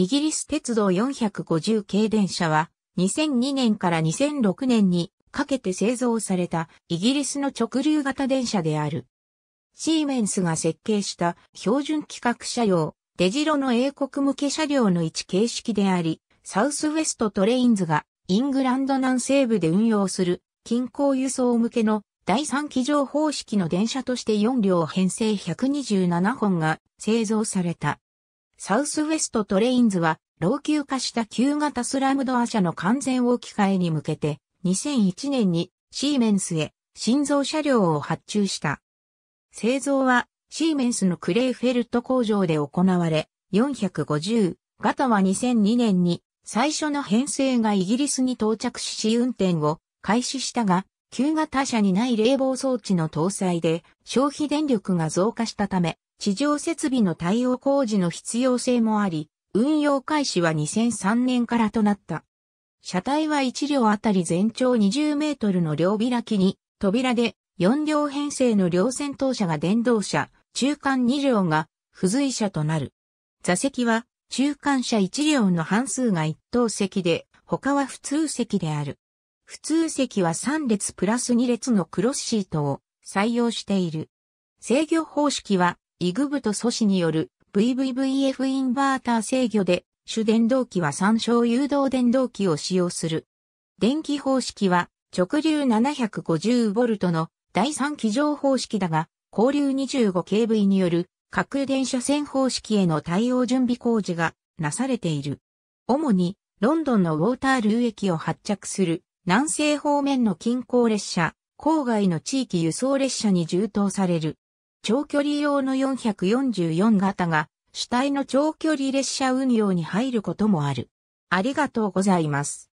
イギリス鉄道450系電車は2002年から2006年にかけて製造されたイギリスの直流型電車である。シーメンスが設計した標準規格車両、デジロの英国向け車両の一形式であり、サウスウェストトレインズがイングランド南西部で運用する近郊輸送向けの第3機乗方式の電車として4両編成127本が製造された。サウスウェストトレインズは、老朽化した旧型スラムドア車の完全置き換えに向けて、2001年にシーメンスへ新造車両を発注した。製造はシーメンスのクレイフェルト工場で行われ、450型は2002年に最初の編成がイギリスに到着し試運転を開始したが、旧型車にない冷房装置の搭載で消費電力が増加したため、地上設備の対応工事の必要性もあり、運用開始は2003年からとなった。車体は1両あたり全長20メートルの両開きに、扉で4両編成の両先頭車が電動車、中間2両が付随車となる。座席は中間車1両の半数が一等席で、他は普通席である。普通席は3列プラス2列のクロスシートを採用している。制御方式はイグブと素子による VVVF インバーター制御で主電動機は参照誘導電動機を使用する。電気方式は直流 750V の第3機乗方式だが、交流 25kV による各電車線方式への対応準備工事がなされている。主にロンドンのウォータールー駅を発着する南西方面の近郊列車、郊外の地域輸送列車に充当される。長距離用の444型が主体の長距離列車運用に入ることもある。ありがとうございます。